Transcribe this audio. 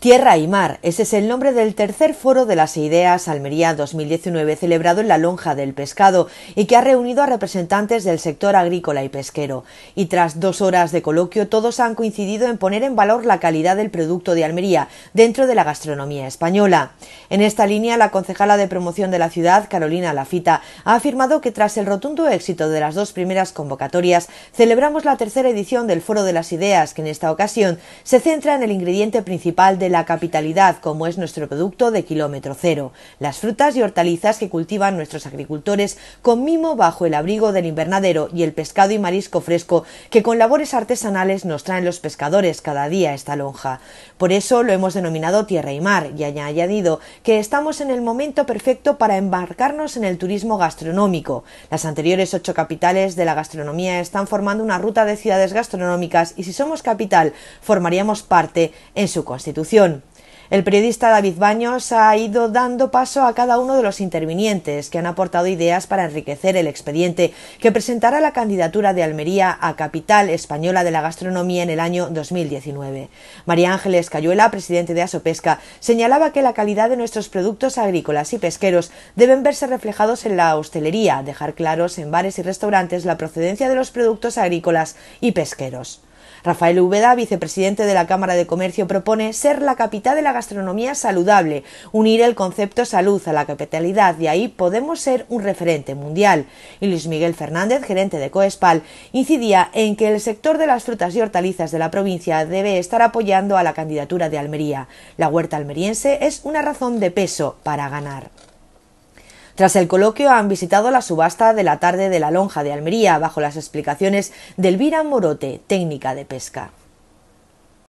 Tierra y Mar, ese es el nombre del tercer foro de las ideas Almería 2019 celebrado en la Lonja del Pescado y que ha reunido a representantes del sector agrícola y pesquero. Y tras dos horas de coloquio todos han coincidido en poner en valor la calidad del producto de Almería dentro de la gastronomía española. En esta línea, la concejala de promoción de la ciudad, Carolina Lafita, ha afirmado que tras el rotundo éxito de las dos primeras convocatorias, celebramos la tercera edición del Foro de las Ideas, que en esta ocasión se centra en el ingrediente principal del la capitalidad, como es nuestro producto de kilómetro cero, las frutas y hortalizas que cultivan nuestros agricultores con mimo bajo el abrigo del invernadero y el pescado y marisco fresco que con labores artesanales nos traen los pescadores cada día a esta lonja. Por eso lo hemos denominado tierra y mar y añadido que estamos en el momento perfecto para embarcarnos en el turismo gastronómico. Las anteriores ocho capitales de la gastronomía están formando una ruta de ciudades gastronómicas y si somos capital formaríamos parte en su constitución. El periodista David Baños ha ido dando paso a cada uno de los intervinientes que han aportado ideas para enriquecer el expediente que presentará la candidatura de Almería a capital española de la gastronomía en el año 2019. María Ángeles Cayuela, presidente de Asopesca, señalaba que la calidad de nuestros productos agrícolas y pesqueros deben verse reflejados en la hostelería, dejar claros en bares y restaurantes la procedencia de los productos agrícolas y pesqueros. Rafael Ubeda, vicepresidente de la Cámara de Comercio, propone ser la capital de la gastronomía saludable, unir el concepto salud a la capitalidad, y ahí podemos ser un referente mundial. Y Luis Miguel Fernández, gerente de Coespal, incidía en que el sector de las frutas y hortalizas de la provincia debe estar apoyando a la candidatura de Almería. La huerta almeriense es una razón de peso para ganar. Tras el coloquio han visitado la subasta de la tarde de la lonja de Almería bajo las explicaciones de Elvira Morote, técnica de pesca.